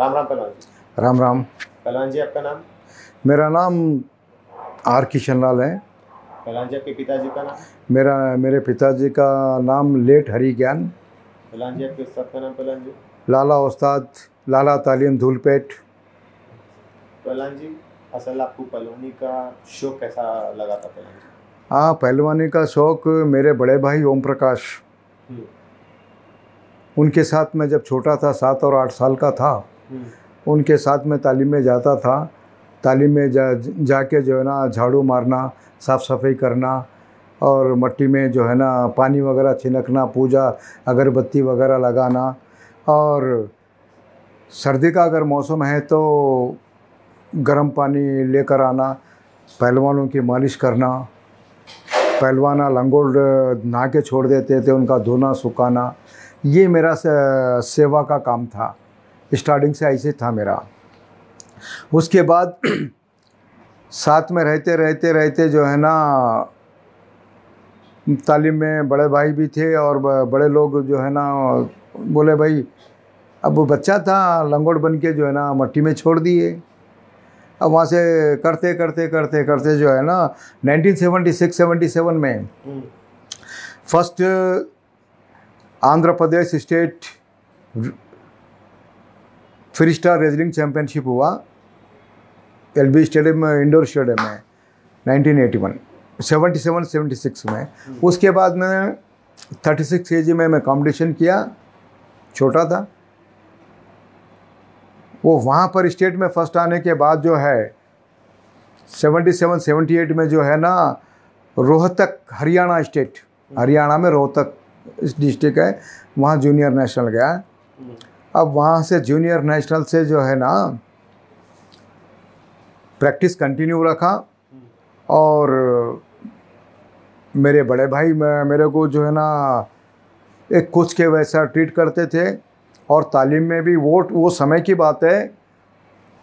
राम राम पहलवान जी राम राम पहलवान जी आपका नाम मेरा नाम आर किशन लाल है पहलवान जी आपके पिताजी का नाम मेरा मेरे पिताजी का नाम लेट हरी ज्ञान पहलवान जी आपके उस्ताद का नाम पहलवान जी लाला उस्ताद लाला तालीम धूलपेट पहलवान जी असल आपको पहलवानी का शौक कैसा लगा था पहलवान जी हाँ पहलवानी का शौक मेरे बड़े भाई ओम प्रकाश हम्म। उनके साथ मैं जब छोटा था सात और आठ साल का था उनके साथ में तालीम में जाता था तालीम में जा जाके जो है ना झाड़ू मारना साफ़ सफाई करना और मट्टी में जो है ना पानी वगैरह छिनकना पूजा अगरबत्ती वगैरह लगाना और सर्दी का अगर मौसम है तो गर्म पानी लेकर आना पहलवानों की मालिश करना पहलवाना लंगोल नहा के छोड़ देते थे उनका धोना सुखाना ये मेरा सेवा का काम था स्टार्टिंग से ऐसे था मेरा उसके बाद साथ में रहते रहते रहते जो है ना तालीम में बड़े भाई भी थे और बड़े लोग जो है ना बोले भाई अब वो बच्चा था लंगोट बन के जो है ना मट्टी में छोड़ दिए अब वहाँ से करते करते करते करते जो है ना 1976 77 में हम्म। First Andhra Pradesh state free star wrestling championship हुआ एल बी स्टेडियम में इंडोर स्टेडियम में 1981 77 76 में उसके बाद में 36 सिक्स में मैं कॉम्पिटिशन किया छोटा था वो वहाँ पर स्टेट में फर्स्ट आने के बाद जो है 77 78 में जो है ना रोहतक हरियाणा स्टेट hmm. हरियाणा में रोहतक डिस्ट्रिक्ट है वहाँ जूनियर नेशनल गया hmm. अब वहाँ से जूनियर नेशनल से जो है ना प्रैक्टिस कंटिन्यू रखा और मेरे बड़े भाई मेरे को जो है ना एक कोच के वैसा ट्रीट करते थे और तालीम में भी वो वो समय की बात है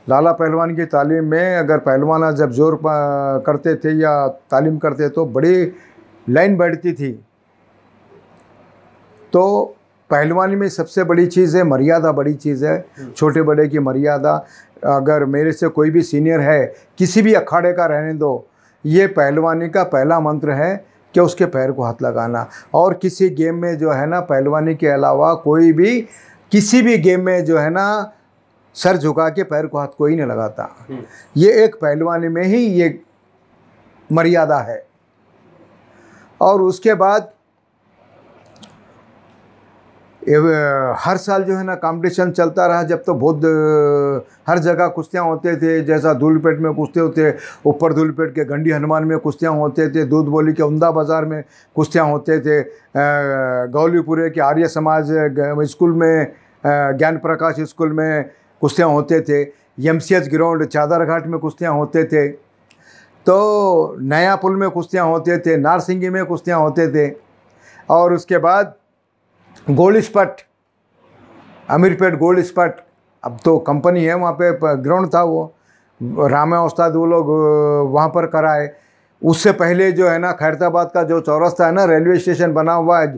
लाला पहलवान की तालीम में अगर पहलवाना जब जोर करते थे या तालीम करते तो बड़ी लाइन बैठती थी तो पहलवानी में सबसे बड़ी चीज़ है मर्यादा बड़ी चीज़ है हम्म। छोटे बड़े की मर्यादा अगर मेरे से कोई भी सीनियर है किसी भी अखाड़े का रहने दो ये पहलवानी का पहला मंत्र है कि उसके पैर को हाथ लगाना और किसी गेम में जो है ना पहलवानी के अलावा कोई भी किसी भी गेम में जो है ना सर झुका के पैर को हाथ कोई नहीं लगाता हम्म। ये एक पहलवानी में ही ये मर्यादा है और उसके बाद हर साल जो है ना कंपटीशन चलता रहा जब तो बहुत हर जगह कुश्तियाँ होते थे जैसा धूलपेट में कुश्ते होते ऊपर धूलपेट के गंडी हनुमान में कुश्तियाँ होते थे दूध बोली के उमदा बाज़ार में कुश्तियाँ होते थे गौलीपुरे के आर्य समाज स्कूल में ज्ञान प्रकाश स्कूल में कुश्तियाँ होते थे एम सी एच ग्राउंड चादर घाट में कुश्तियाँ होते थे तो नया पुल में कुश्तियाँ होते थे नारसिंगी में कुश्तियाँ होते थे और उसके बाद Gold Spot Ameerpet Gold Spot अब तो कंपनी है वहाँ पे ग्राउंड था वो रामा उस्ताद वो लोग वहाँ पर कराए उससे पहले जो है ना खैरताबाद का जो चौरस्ता है ना रेलवे स्टेशन बना हुआ है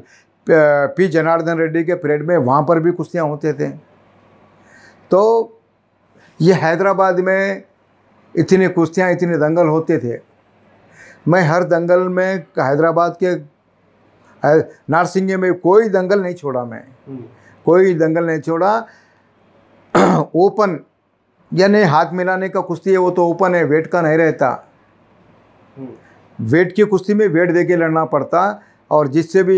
पी जनार्दन रेड्डी के परेड में वहाँ पर भी कुश्तियाँ होते थे तो ये हैदराबाद में इतनी कुश्तियाँ इतने दंगल होते थे मैं हर दंगल में हैदराबाद के नारसिंह में कोई दंगल नहीं छोड़ा मैं हम्म। कोई दंगल नहीं छोड़ा ओपन यानी हाथ मिलाने का कुश्ती है वो तो ओपन है वेट का नहीं रहता हम्म। वेट की कुश्ती में वेट दे के लड़ना पड़ता और जिससे भी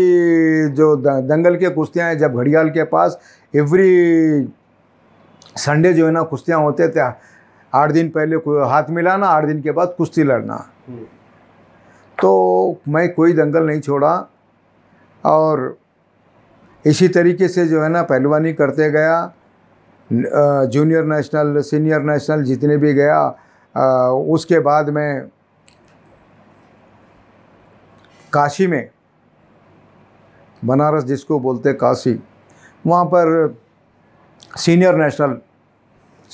जो दंगल के कुश्तियाँ हैं जब घड़ियाल के पास एवरी संडे जो है ना कुश्तियाँ होते थे आठ दिन पहले हाथ मिलाना आठ दिन के बाद कुश्ती लड़ना हम्म। तो मैं कोई दंगल नहीं छोड़ा और इसी तरीके से जो है ना पहलवानी करते गया जूनियर नेशनल सीनियर नेशनल जितने भी गया उसके बाद में काशी में बनारस जिसको बोलते काशी वहाँ पर senior national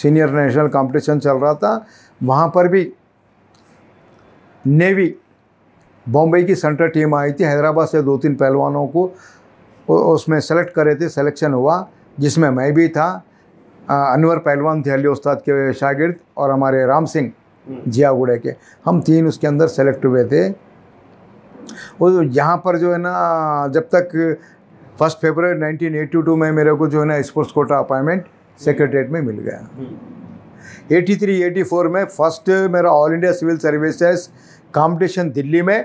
senior national competition चल रहा था वहाँ पर भी नेवी बॉम्बे की सेंट्रल टीम आई थी हैदराबाद से दो तीन पहलवानों को उसमें सेलेक्ट करे थे सेलेक्शन हुआ जिसमें मैं भी था अनवर पहलवान थे अली उस्ताद के शागिर्द और हमारे राम सिंह हम्म। जियागुड़े के हम तीन उसके अंदर सेलेक्ट हुए थे वो यहाँ पर जो है ना जब तक फर्स्ट फेबर 1982 में मेरे को जो है ना स्पोर्ट्स कोटा अपॉइंटमेंट सेक्रेटरीट हम्म। में मिल गया 83 हम्म। 84 में फर्स्ट मेरा all India civil services competition Delhi में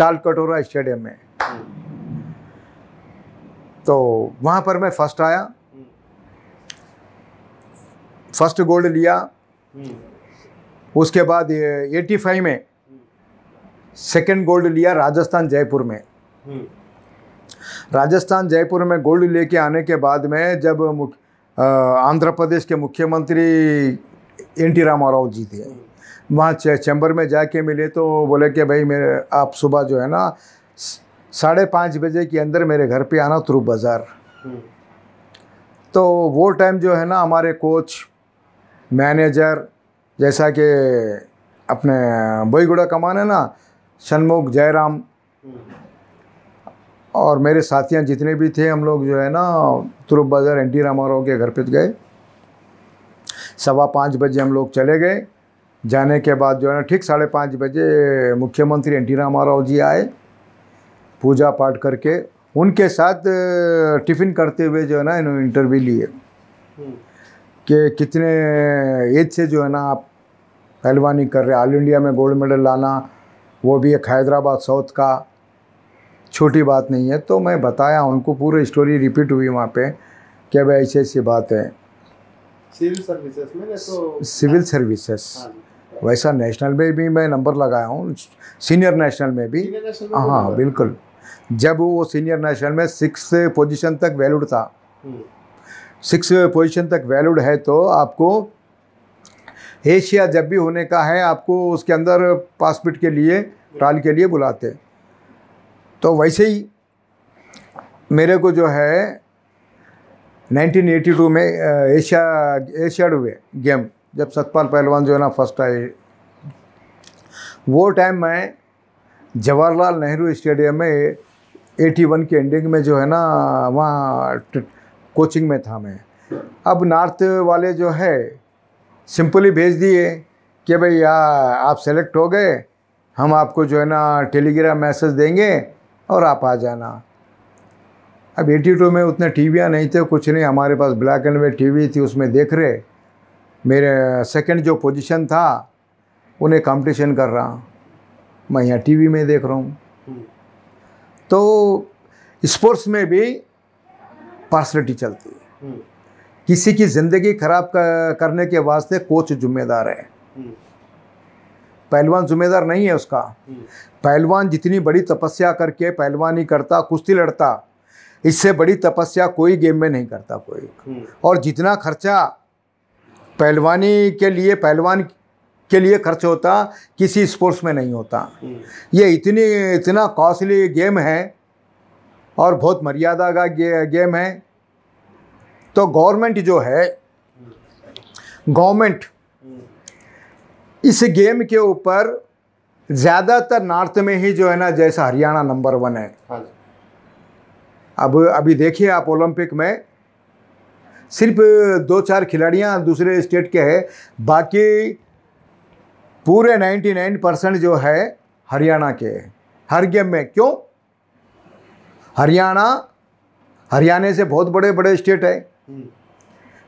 टालकटोरा स्टेडियम में तो वहाँ पर मैं फर्स्ट आया फर्स्ट गोल्ड लिया उसके बाद एटी फाइव में सेकंड गोल्ड लिया राजस्थान जयपुर में राजस्थान जयपुर में गोल्ड लेके आने के बाद में जब आंध्र प्रदेश के मुख्यमंत्री एन टी रामाराव जी थे वहाँ चैम्बर में जाके मिले तो बोले कि भाई मेरे आप सुबह जो है ना साढ़े पाँच बजे के अंदर मेरे घर पे आना थ्रू बाज़ार हम्म। तो वो टाइम जो है ना हमारे कोच मैनेजर जैसा कि अपने बोईगुड़ा कमान है ना शनमुख जयराम हम्म। और मेरे साथियाँ जितने भी थे हम लोग जो है ना तुरुप बाज़ार एन टी रामाराव के घर पे गए सवा पाँच बजे हम लोग चले गए जाने के बाद जो है ना ठीक साढ़े पाँच बजे मुख्यमंत्री एन टी रामाराव जी आए पूजा पाठ करके उनके साथ टिफ़िन करते हुए जो है ना इन्होंने इंटरव्यू लिए हम्म। कि कितने एज से जो है ना आप पहलवानी कर रहे ऑल इंडिया में गोल्ड मेडल लाना वो भी एक हैदराबाद साउथ का छोटी बात नहीं है तो मैं बताया उनको पूरी स्टोरी रिपीट हुई वहाँ पे क्या भाई ऐसी ऐसी बात है सिविल सर्विसेज में तो सिविल सर्विसेज वैसा नेशनल में भी मैं नंबर लगाया हूँ सीनियर नेशनल में भी हाँ, हाँ बिल्कुल जब वो सीनियर नेशनल में सिक्स पोजीशन तक वैल्यूड था हम्म। सिक्स पोजीशन तक वैल्यूड है तो आपको एशिया जब भी होने का है आपको उसके अंदर पासपोर्ट के लिए ट्रायल के लिए बुलाते तो वैसे ही मेरे को जो है 1982 में एशिया एशियाड हुए गेम जब सतपाल पहलवान जो है ना फर्स्ट आए वो टाइम में जवाहरलाल नेहरू स्टेडियम में 81 के एंडिंग में जो है ना वहाँ कोचिंग में था मैं अब नॉर्थ वाले जो है सिंपली भेज दिए कि भाई यार आप सेलेक्ट हो गए हम आपको जो है ना टेलीग्राम मैसेज देंगे और आप आ जाना अब एटी टू में उतने टीवियाँ नहीं थे कुछ नहीं हमारे पास ब्लैक एंड वाइट टीवी थी उसमें देख रहे मेरे सेकंड जो पोजीशन था उन्हें कंपटीशन कर रहा मैं यहाँ टीवी में देख रहा हूँ तो स्पोर्ट्स में भी पर्सनलिटी चलती है किसी की ज़िंदगी खराब करने के वास्ते कोच जिम्मेदार है पहलवान जिम्मेदार नहीं है उसका पहलवान जितनी बड़ी तपस्या करके पहलवानी करता कुश्ती लड़ता इससे बड़ी तपस्या कोई गेम में नहीं करता कोई और जितना खर्चा पहलवानी के लिए पहलवान के लिए खर्च होता किसी स्पोर्ट्स में नहीं होता हम्म। ये इतनी इतना कॉस्टली गेम है और बहुत मर्यादा का गे, गेम है तो गवर्नमेंट जो है गवर्नमेंट इस गेम के ऊपर ज़्यादातर नॉर्थ में ही जो है ना जैसा हरियाणा नंबर वन है हाँ अब अभी देखिए आप ओलंपिक में सिर्फ दो चार खिलाड़ियाँ दूसरे स्टेट के हैं बाकी पूरे 99 परसेंट जो है हरियाणा के हर गेम में क्यों हरियाणा हरियाणा से बहुत बड़े बड़े स्टेट है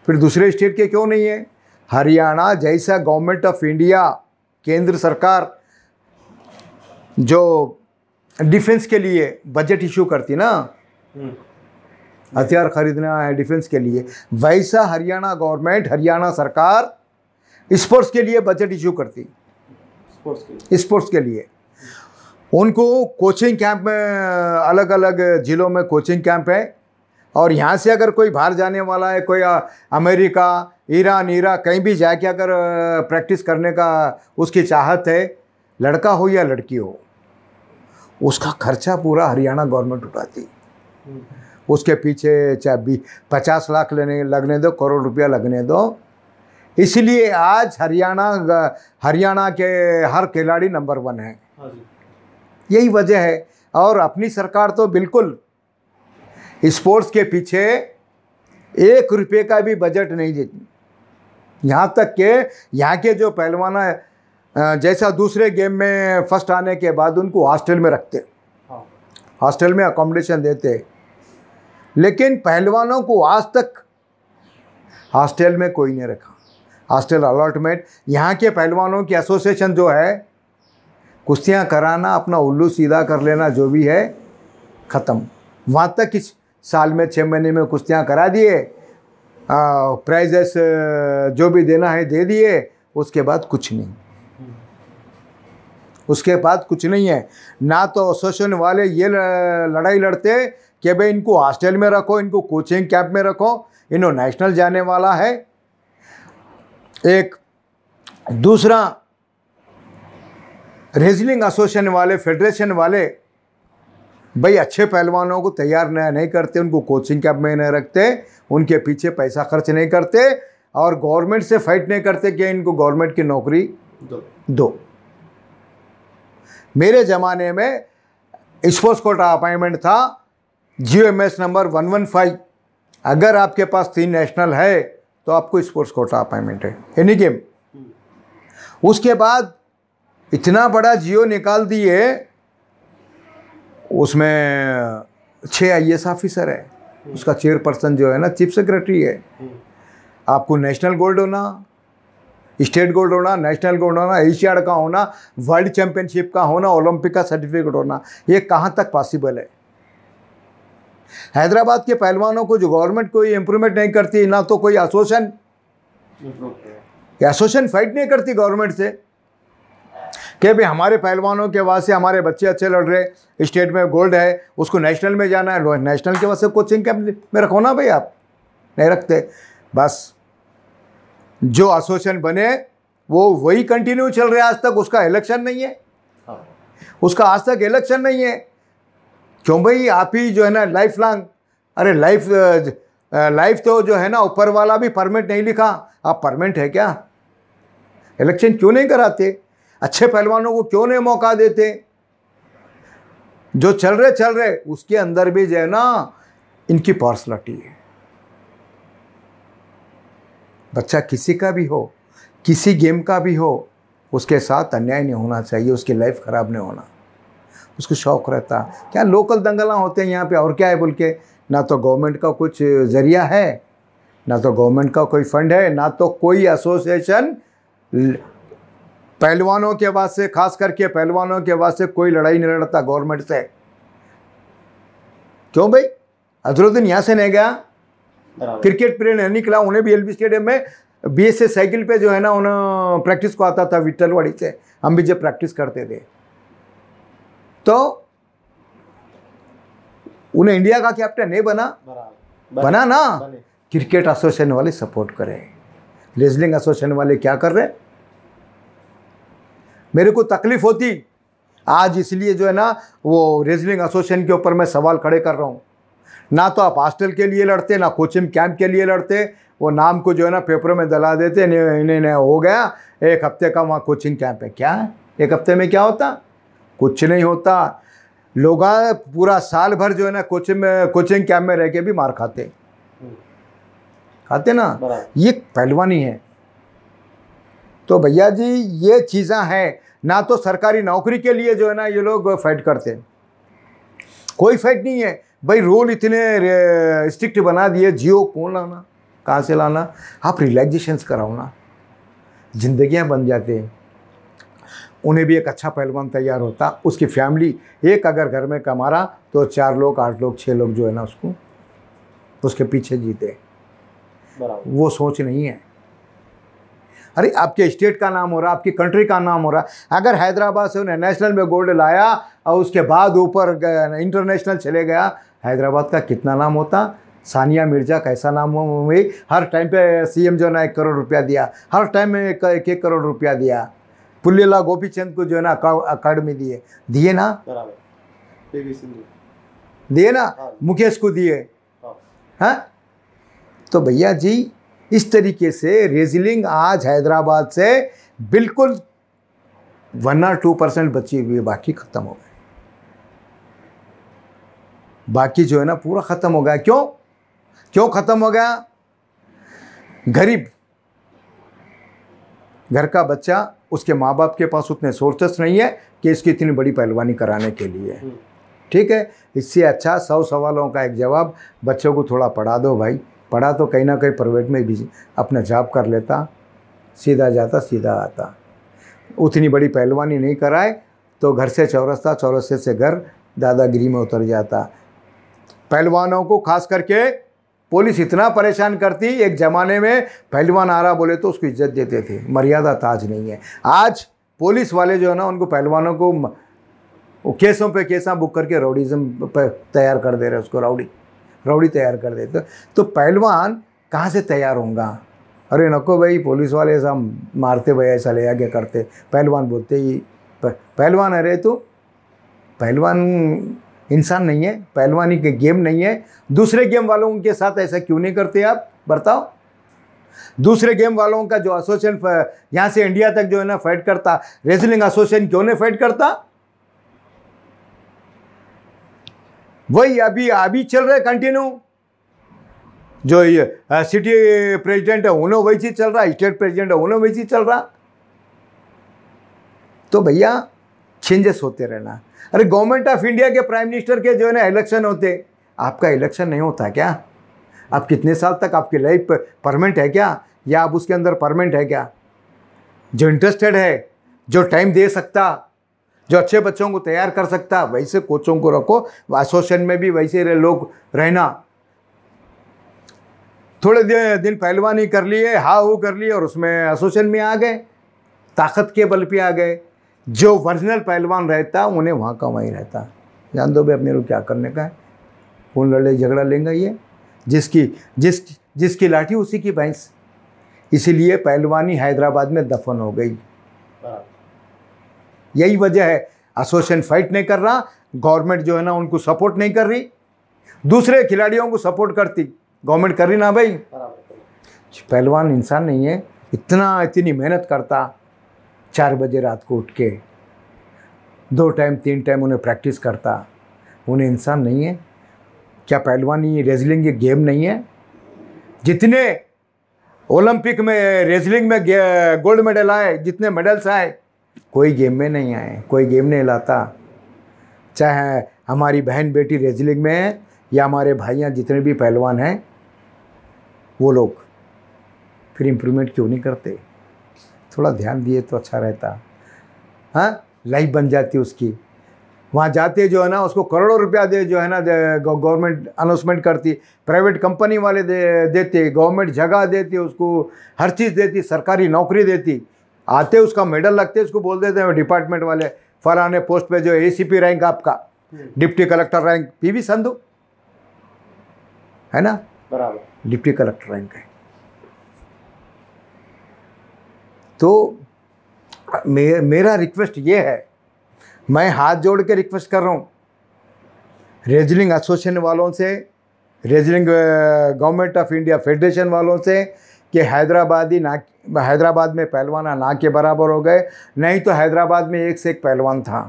फिर दूसरे स्टेट के क्यों नहीं है हरियाणा जैसा गवर्नमेंट ऑफ इंडिया केंद्र सरकार जो डिफेंस के लिए बजट इशू करती ना हम्म। हथियार खरीदना है डिफेंस के लिए वैसा हरियाणा गवर्नमेंट हरियाणा सरकार स्पोर्ट्स के लिए बजट इशू करती स्पोर्ट्स के लिए उनको कोचिंग कैंप में अलग अलग ज़िलों में कोचिंग कैंप है और यहाँ से अगर कोई बाहर जाने वाला है कोई अमेरिका ईरान ईरा कहीं भी जाके अगर प्रैक्टिस करने का उसकी चाहत है लड़का हो या लड़की हो उसका खर्चा पूरा हरियाणा गवर्नमेंट उठाती हम्म। उसके पीछे चाहे बी पचास लाख लेने लगने दो करोड़ रुपया लगने दो इसलिए आज हरियाणा हरियाणा के हर खिलाड़ी नंबर वन है हाँ यही वजह है और अपनी सरकार तो बिल्कुल स्पोर्ट्स के पीछे एक रुपये का भी बजट नहीं देती यहाँ तक के यहाँ के जो पहलवान जैसा दूसरे गेम में फर्स्ट आने के बाद उनको हॉस्टल में रखते हाँ। हॉस्टल में अकोमोडेशन देते लेकिन पहलवानों को आज तक हॉस्टल में कोई नहीं रखा हॉस्टल अलॉटमेंट यहाँ के पहलवानों की एसोसिएशन जो है कुश्तियाँ कराना अपना उल्लू सीधा कर लेना जो भी है ख़त्म वहाँ तक इस साल में छः महीने में कुश्तियाँ करा दिए प्राइजेस जो भी देना है दे दिए उसके बाद कुछ नहीं उसके बाद कुछ नहीं है ना तो एसोसिएशन वाले ये लड़ाई लड़ते कि भाई इनको हॉस्टल में रखो इनको कोचिंग कैंप में रखो इन्हों नेशनल जाने वाला है एक दूसरा रेजलिंग एसोसिएशन वाले फेडरेशन वाले भाई अच्छे पहलवानों को तैयार नहीं करते उनको कोचिंग कैंप में नहीं रखते उनके पीछे पैसा खर्च नहीं करते और गवर्नमेंट से फाइट नहीं करते कि इनको गवर्नमेंट की नौकरी दो, दो। मेरे ज़माने में स्पोर्ट्स कोटा अपॉइंटमेंट था GO M S number one one five अगर आपके पास तीन नेशनल है तो आपको स्पोर्ट्स कोटा अपॉइंटमेंट है एनी गेम उसके बाद इतना बड़ा जियो निकाल दिए उसमें छः आई एस ऑफिसर है उसका चेयरपर्सन जो है ना चीफ सेक्रेटरी है आपको नेशनल गोल्ड होना स्टेट गोल्ड होना नेशनल गोल्ड होना एशियाड का होना वर्ल्ड चैंपियनशिप का होना ओलंपिक का सर्टिफिकेट होना ये कहाँ तक पॉसिबल है हैदराबाद के पहलवानों को जो गवर्नमेंट कोई इंप्रूवमेंट नहीं करती ना तो कोई एसोसिएशन एसोसिएशन फाइट नहीं करती गवर्नमेंट से कि भाई हमारे पहलवानों के वास्ते से हमारे बच्चे अच्छे लड़ रहे स्टेट में गोल्ड है उसको नेशनल में जाना है नेशनल के वास्ते कोचिंग कैंप में रखो ना भाई आप नहीं रखते बस जो एसोसिएशन बने वो वही कंटिन्यू चल रहे आज तक उसका इलेक्शन नहीं है हाँ। उसका आज तक इलेक्शन नहीं है क्यों भाई आप ही जो है ना लाइफ लॉन्ग अरे लाइफ लाइफ तो जो है ना ऊपर वाला भी परमिट नहीं लिखा आप परमिट है क्या इलेक्शन क्यों नहीं कराते अच्छे पहलवानों को क्यों नहीं मौका देते जो चल रहे चल रहे उसके अंदर भी जो है ना इनकी पर्सनलिटी है बच्चा किसी का भी हो किसी गेम का भी हो उसके साथ अन्याय नहीं होना चाहिए उसकी लाइफ ख़राब नहीं होना उसको शौक़ रहता क्या लोकल दंगला होते हैं यहाँ पे और क्या है बोल के ना तो गवर्नमेंट का कुछ ज़रिया है ना तो गवर्नमेंट का कोई फंड है ना तो कोई एसोसिएशन पहलवानों के वास्ते खास करके पहलवानों के से कोई लड़ाई नहीं लड़ता गवर्नमेंट से क्यों भाई अजरुद्दीन यहाँ से नहीं गया क्रिकेट प्लेयर नहीं निकला उन्हें भी एल स्टेडियम में बी एस साइकिल पे जो है ना उन्हें प्रैक्टिस को आता था विट्ठलवाड़ी से हम भी जब प्रैक्टिस करते थे तो उन्हें इंडिया का कैप्टन नहीं बना बना, बना ना क्रिकेट एसोसिएशन वाले सपोर्ट करें रेजलिंग एसोसिएशन वाले क्या कर रहे मेरे को तकलीफ होती आज इसलिए जो है ना वो रेजलिंग एसोसिएशन के ऊपर मैं सवाल खड़े कर रहा हूँ ना तो आप हॉस्टल के लिए लड़ते ना कोचिंग कैंप के लिए लड़ते वो नाम को जो है ना पेपरों में दला देते नहीं नहीं, नहीं हो गया एक हफ्ते का वहाँ कोचिंग कैंप है क्या एक हफ्ते में क्या होता कुछ नहीं होता लोग पूरा साल भर जो है ना कोचिंग में कोचिंग कैंप में रह के भी मार खाते खाते ना ये पहलवानी है तो भैया जी ये चीज़ें हैं ना तो सरकारी नौकरी के लिए जो है ना ये लोग फाइट करते कोई फाइट नहीं है भाई रोल इतने स्ट्रिक्ट बना दिए जियो कौन लाना कहाँ से लाना आप रिलैक्सेशन कराओ ना जिंदगियाँ बन जाते हैं उन्हें भी एक अच्छा पहलवान तैयार होता उसकी फैमिली एक अगर घर में कमा रहा तो चार लोग आठ लोग छः लोग जो है ना उसको उसके पीछे जीते वो सोच नहीं है अरे आपके स्टेट का नाम हो रहा आपकी कंट्री का नाम हो रहा अगर हैदराबाद से उन्हें नेशनल में गोल्ड लाया और उसके बाद ऊपर इंटरनेशनल चले गया हैदराबाद का कितना नाम होता सानिया मिर्जा कैसा नाम हुई हर टाइम पे सीएम जो ना एक करोड़ रुपया दिया हर टाइम में एक, एक करोड़ रुपया दिया पुल्लेला गोपीचंद को जो है ना अकाडमी दिए दिए ना दिए ना हाँ। मुकेश को दिए हैं हाँ। हाँ? तो भैया जी इस तरीके से रेजिलिंग आज हैदराबाद से बिल्कुल वन और टू परसेंट बची हुई है बाकी ख़त्म हो गए बाकी जो है ना पूरा ख़त्म हो गया क्यों क्यों ख़त्म हो गया गरीब घर का बच्चा उसके माँ बाप के पास उतने सोर्सेस नहीं है कि इसकी इतनी बड़ी पहलवानी कराने के लिए हम्म। ठीक है इससे अच्छा सौ सवालों का एक जवाब बच्चों को थोड़ा पढ़ा दो भाई पढ़ा तो कहीं ना कहीं प्राइवेट में भी अपना जॉब कर लेता सीधा जाता सीधा आता उतनी बड़ी पहलवानी नहीं कराए तो घर से चौरस्ता चौरस्ते से घर दादागिरी में उतर जाता पहलवानों को खास करके पुलिस इतना परेशान करती एक ज़माने में पहलवान आ रहा बोले तो उसको इज्जत देते थे मर्यादा ताज नहीं है आज पुलिस वाले जो है ना उनको पहलवानों को केसों पे केसा बुक करके रौडीज़म पर तैयार कर दे रहे उसको राउडी राउडी तैयार कर देते तो पहलवान कहाँ से तैयार होगा अरे नको भाई पुलिस वाले ऐसा मारते भाई ऐसा ले आगे करते पहलवान बोलते ही पहलवान अरे तो पहलवान इंसान नहीं है पहलवानी के गेम नहीं है दूसरे गेम वालों के साथ ऐसा क्यों नहीं करते आप बताओ दूसरे गेम वालों का जो एसोसिएशन यहां से इंडिया तक जो है ना फाइट करता रेसलिंग एसोसिएशन क्यों नहीं फाइट करता वही अभी अभी चल रहा है कंटिन्यू जो ये सिटी प्रेसिडेंट है उन्होंने वही चीज़ चल रहा है स्टेट प्रेसिडेंट है उन्होंने वही चीज़ चल रहा तो भैया चेंजेस होते रहना अरे गवर्नमेंट ऑफ इंडिया के प्राइम मिनिस्टर के जो है ना इलेक्शन होते आपका इलेक्शन नहीं होता क्या आप कितने साल तक आपकी लाइफ परमानेंट है क्या या आप उसके अंदर परमानेंट है क्या जो इंटरेस्टेड है जो टाइम दे सकता जो अच्छे बच्चों को तैयार कर सकता वैसे कोचों को रखो एसोसिएशन में भी वैसे रहे लोग रहना थोड़े दिन पहलवानी कर लिए हा हू कर लिए और उसमें एसोसिएशन में आ गए ताकत के बल पे आ गए जो ओरिजिनल पहलवान रहता उन्हें वहाँ का वहीं रहता जान दो भाई अपने को क्या करने का है कौन लड़े झगड़ा लेंगे ये जिसकी जिस जिसकी लाठी उसी की भैंस इसीलिए पहलवानी हैदराबाद में दफन हो गई यही वजह है एसोसिएशन फाइट नहीं कर रहा गवर्नमेंट जो है ना उनको सपोर्ट नहीं कर रही दूसरे खिलाड़ियों को सपोर्ट करती गवर्नमेंट कर रही ना भाई पहलवान इंसान नहीं है इतना इतनी मेहनत करता चार बजे रात को उठ के दो टाइम तीन टाइम उन्हें प्रैक्टिस करता उन्हें इंसान नहीं है क्या पहलवानी रेजलिंग ये गेम नहीं है जितने ओलंपिक में रेजलिंग में गोल्ड मेडल आए जितने मेडल्स आए कोई गेम में नहीं आए कोई गेम नहीं लाता चाहे हमारी बहन बेटी रेजलिंग में है या हमारे भाइयाँ जितने भी पहलवान हैं वो लोग फिर इम्प्रूवमेंट क्यों नहीं करते थोड़ा ध्यान दिए तो अच्छा रहता हाँ लाइफ बन जाती उसकी वहाँ जाते जो है ना उसको करोड़ों रुपया दे जो है ना गवर्नमेंट अनाउंसमेंट करती प्राइवेट कंपनी वाले दे देते गवर्नमेंट जगह देती उसको हर चीज़ देती सरकारी नौकरी देती आते उसका मेडल लगते उसको बोल देते हैं डिपार्टमेंट वाले फलाने पोस्ट पे जो एसीपी रैंक आपका deputy collector rank P V Sandhu है ना बराबर डिप्टी कलेक्टर रैंक है तो मे, मेरा रिक्वेस्ट ये है मैं हाथ जोड़ के रिक्वेस्ट कर रहा हूँ रेजलिंग एसोसिएशन वालों से wrestling government of India federation वालों से कि हैदराबादी ना हैदराबाद में पहलवाना ना के बराबर हो गए नहीं तो हैदराबाद में एक से एक पहलवान था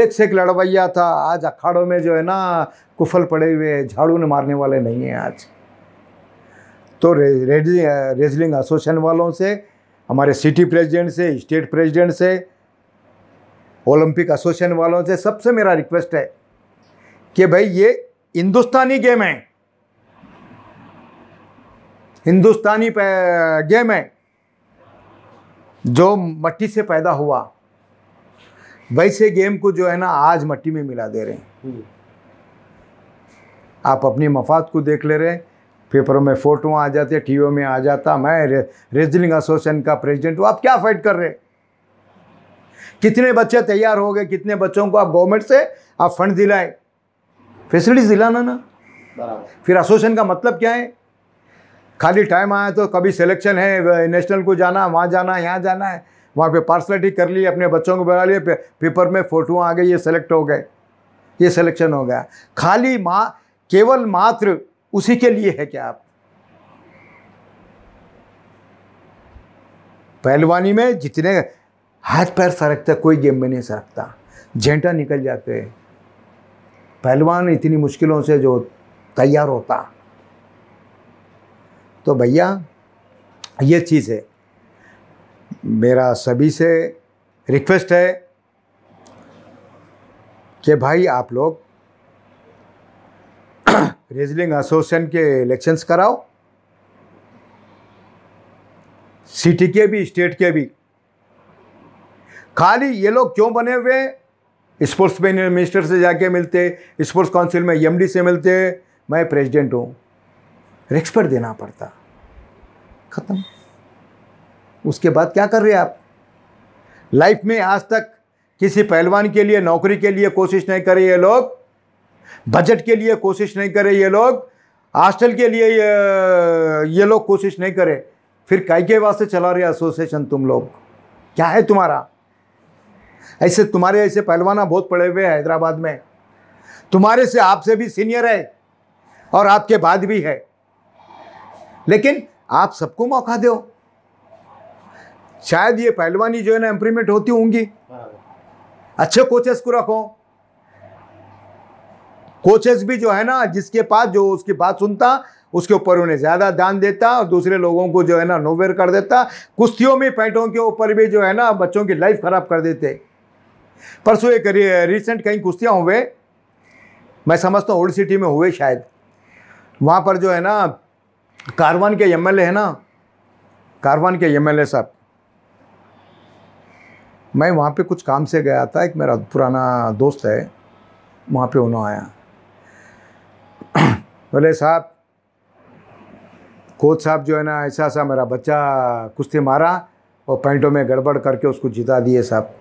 एक से एक लड़वैया था आज अखाड़ों में जो है ना कुफल पड़े हुए झाड़ू ने मारने वाले नहीं हैं आज तो रेजलिंग एसोसिएशन वालों से हमारे सिटी प्रेसिडेंट से स्टेट प्रेसिडेंट से ओलंपिक एसोसिएशन वालों से सबसे मेरा रिक्वेस्ट है कि भाई ये हिंदुस्तानी गेम है हिंदुस्तानी गेम है जो मट्टी से पैदा हुआ वैसे गेम को जो है ना आज मट्टी में मिला दे रहे हैं हम्म। आप अपनी मफाद को देख ले रहे हैं पेपरों में फ़ोटो आ जाते टीवी में आ जाता मैं रे, रेजलिंग एसोसिएशन का प्रेसिडेंट हूँ आप क्या फाइट कर रहे कितने बच्चे तैयार हो गए कितने बच्चों को आप गवर्नमेंट से आप फंड दिलाए फैसिलिटीज दिलाना ना फिर एसोसिएशन का मतलब क्या है खाली टाइम आया तो कभी सिलेक्शन है नेशनल को जाना वहाँ जाना यहाँ जाना है वहाँ पे पार्सलिटी कर ली अपने बच्चों को बुला लिए पे, पेपर में फ़ोटो आ गए ये सेलेक्ट हो गए ये सिलेक्शन हो गया खाली माँ केवल मात्र उसी के लिए है क्या आप पहलवानी में जितने हाथ पैर सरकते कोई गेम में नहीं सरकता झेंटा निकल जाते पहलवान इतनी मुश्किलों से जो तैयार होता तो भैया ये चीज़ है मेरा सभी से रिक्वेस्ट है कि भाई आप लोग रेजलिंग एसोसिएशन के इलेक्शंस कराओ सिटी के भी स्टेट के भी खाली ये लोग क्यों बने हुए स्पोर्ट्स मिनिस्टर से जाके मिलते स्पोर्ट्स काउंसिल में एमडी से मिलते मैं प्रेसिडेंट हूँ रिक्सपर्ट देना पड़ता ख़त्म उसके बाद क्या कर रहे हैं आप लाइफ में आज तक किसी पहलवान के लिए नौकरी के लिए कोशिश नहीं करे ये लोग बजट के लिए कोशिश नहीं करे ये लोग हॉस्टल के लिए ये, ये लोग कोशिश नहीं करे फिर कई के वास्ते चला रहे एसोसिएशन तुम लोग क्या है तुम्हारा ऐसे तुम्हारे ऐसे पहलवाना बहुत पड़े हुए हैं हैदराबाद में तुम्हारे से आपसे भी सीनियर है और आपके बाद भी है लेकिन आप सबको मौका दो शायद ये पहलवानी जो है ना इम्प्रूवमेंट होती होंगी अच्छे कोचेस को रखो कोचेस भी जो है ना जिसके पास जो उसकी बात सुनता उसके ऊपर उन्हें ज़्यादा दान देता और दूसरे लोगों को जो है ना नोवेर कर देता कुश्तियों में पैंटों के ऊपर भी जो है ना बच्चों की लाइफ ख़राब कर देते परसों एक रिसेंट कहीं कुश्तियाँ हुए मैं समझता हूँ ओल्ड सिटी में हुए शायद वहाँ पर जो है ना कारवान के एम है ना कारवान के एम साहब मैं वहाँ पे कुछ काम से गया था एक मेरा पुराना दोस्त है वहाँ पे उन्होंने आया बोले साहब कोच साहब जो है ना ऐसा सा मेरा बच्चा कुश्ती मारा और पैंटों में गड़बड़ करके उसको जिता दिए साहब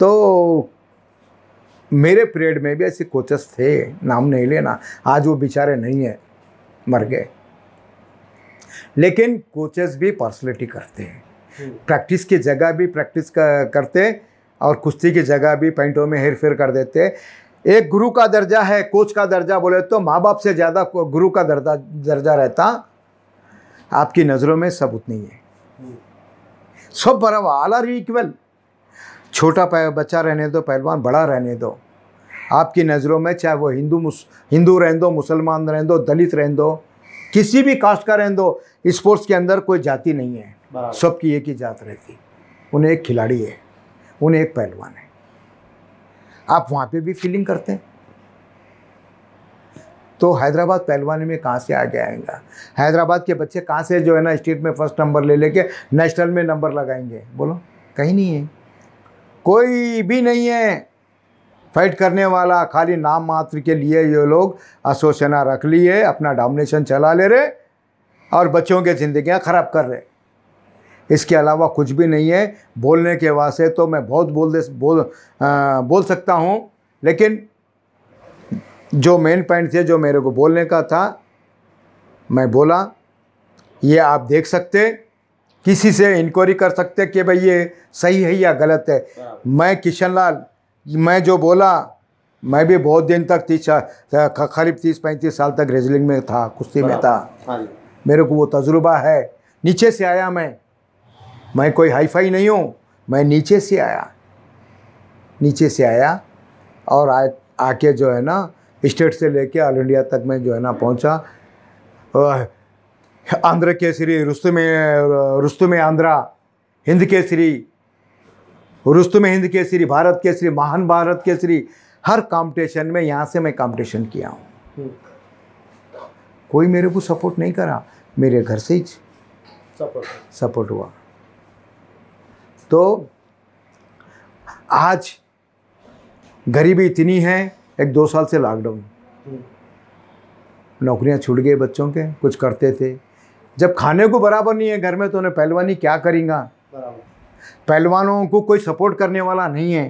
तो मेरे पीरियड में भी ऐसे कोचेस थे नाम नहीं लेना आज वो बेचारे नहीं हैं मर गए लेकिन कोचेस भी पर्सनलिटी करते हैं प्रैक्टिस हम्म। की जगह भी प्रैक्टिस करते और कुश्ती की जगह भी पैंटों में हेर फेर कर देते एक गुरु का दर्जा है कोच का दर्जा बोले तो माँ बाप से ज़्यादा गुरु का दर्जा दर्जा रहता आपकी नज़रों में सब उतनी है सब बराबर आल आर इक्वल छोटा बच्चा रहने दो पहलवान बड़ा रहने दो आपकी नज़रों में चाहे वो हिंदू हिंदू रहने दो मुसलमान रहें दो दलित रहने दो किसी भी कास्ट का रहने दो स्पोर्ट्स के अंदर कोई जाति नहीं है सबकी एक ही जात रहती उन्हें एक खिलाड़ी है उन्हें एक पहलवान है आप वहाँ पे भी फीलिंग करते हैं तो हैदराबाद पहलवानी में कहाँ से आ जाएगा हैदराबाद के बच्चे कहाँ से जो है ना स्टेट में फर्स्ट नंबर ले लेके नेशनल में नंबर लगाएंगे बोलो कहीं नहीं है कोई भी नहीं है फाइट करने वाला खाली नाम मात्र के लिए ये लोग असोसना रख लिए अपना डोमिनेशन चला ले रहे और बच्चों के ज़िंदियाँ ख़राब कर रहे इसके अलावा कुछ भी नहीं है बोलने के वास्ते तो मैं बहुत बोल दे बोल आ, बोल सकता हूँ लेकिन जो मेन पॉइंट थे जो मेरे को बोलने का था मैं बोला ये आप देख सकते किसी से इंक्वायरी कर सकते कि भाई ये सही है या गलत है हाँ। मैं किशन लाल मैं जो बोला मैं भी बहुत दिन तक तीस करीब तीस पैंतीस साल तक रेजलिंग में था कुश्ती में था हाँ मेरे को वो तजुर्बा है नीचे से आया मैं मैं कोई हाईफाई नहीं हूँ मैं नीचे से आया नीचे से आया और आ आके जो है ना स्टेट से लेके ऑल इंडिया तक मैं जो है ना पहुँचा आंध्र के श्री रुस्तु में रुस्तु में आंध्रा हिंद के श्री रुस्तु में हिंद के श्री भारत के श्री महान भारत के श्री हर कंपटीशन में यहाँ से मैं कंपटीशन किया हूँ हम्म। कोई मेरे को सपोर्ट नहीं करा मेरे घर से ही सपोर्ट सपोर्ट हुआ तो आज गरीबी इतनी है एक दो साल से लॉकडाउन हम्म। नौकरियां छूट गई बच्चों के कुछ करते थे जब खाने को बराबर नहीं है घर में तो उन्हें पहलवानी क्या करेंगे पहलवानों को कोई सपोर्ट करने वाला नहीं है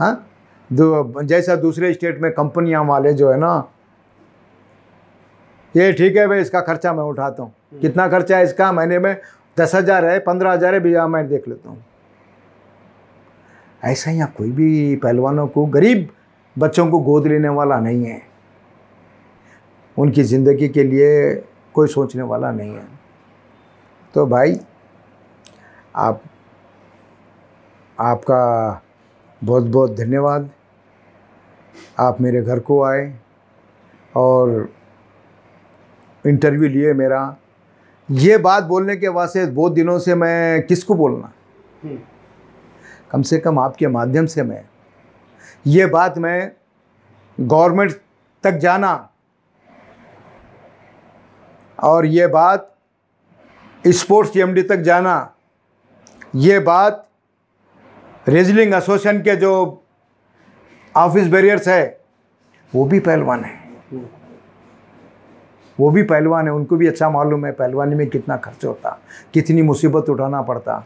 हाँ जैसा दूसरे स्टेट में कंपनियां वाले जो है ना ये ठीक है भाई इसका खर्चा मैं उठाता हूँ हम्म। कितना खर्चा है इसका महीने में दस हज़ार है पंद्रह हज़ार है भैया हाँ मैं देख लेता हूँ ऐसा यहाँ कोई भी पहलवानों को गरीब बच्चों को गोद लेने वाला नहीं है उनकी ज़िंदगी के लिए कोई सोचने वाला नहीं है तो भाई आप आपका बहुत बहुत धन्यवाद आप मेरे घर को आए और इंटरव्यू लिए मेरा ये बात बोलने के वास्ते बहुत दिनों से मैं किसको बोलना हम्म। कम से कम आपके माध्यम से मैं ये बात मैं गवर्नमेंट तक जाना और ये बात स्पोर्ट्स एमडी तक जाना ये बात रेजलिंग एसोसिएशन के जो ऑफिस बैरियर्स है वो भी पहलवान है वो भी पहलवान है उनको भी अच्छा मालूम है पहलवानी में कितना खर्च होता कितनी मुसीबत उठाना पड़ता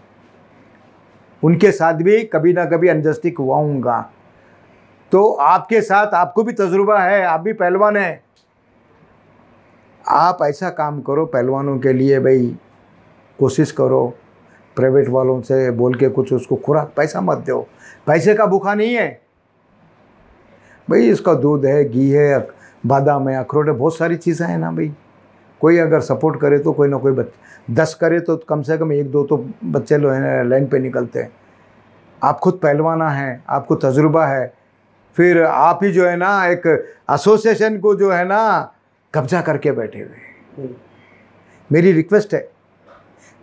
उनके साथ भी कभी ना कभी अनजस्टिक हुआ हूँगा तो आपके साथ आपको भी तजुर्बा है आप भी पहलवान हैं आप ऐसा काम करो पहलवानों के लिए भाई कोशिश करो प्राइवेट वालों से बोल के कुछ उसको खुराक पैसा मत दो पैसे का भूखा नहीं है भाई इसका दूध है घी है बादाम है अखरोट है बहुत सारी चीज़ें हैं ना भाई कोई अगर सपोर्ट करे तो कोई ना कोई बच्चे दस करे तो कम से कम एक दो तो बच्चे लाइन पे निकलते हैं आप खुद पहलवाना है आपको तजुर्बा है फिर आप ही जो है ना एक एसोसिएशन को जो है ना कब्जा करके बैठे हुए हम्म। मेरी रिक्वेस्ट है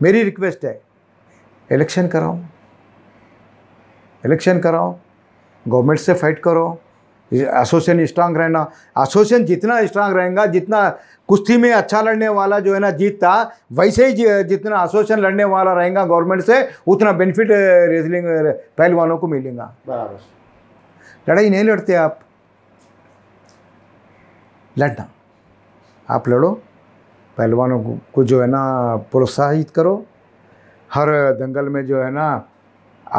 मेरी रिक्वेस्ट है इलेक्शन कराओ इलेक्शन कराओ गवर्नमेंट से फाइट करो एसोसिएशन स्ट्रांग रहना एसोसिएशन जितना स्ट्रांग रहेगा जितना कुश्ती में अच्छा लड़ने वाला जो है ना जीतता वैसे ही जितना एसोसिएशन लड़ने वाला रहेगा गवर्नमेंट से उतना बेनिफिट रेसलिंग पहलवानों को मिलेगा बराबर लड़ाई नहीं लड़ते आप लड़ना आप लड़ो पहलवानों को जो है ना प्रोत्साहित करो हर दंगल में जो है ना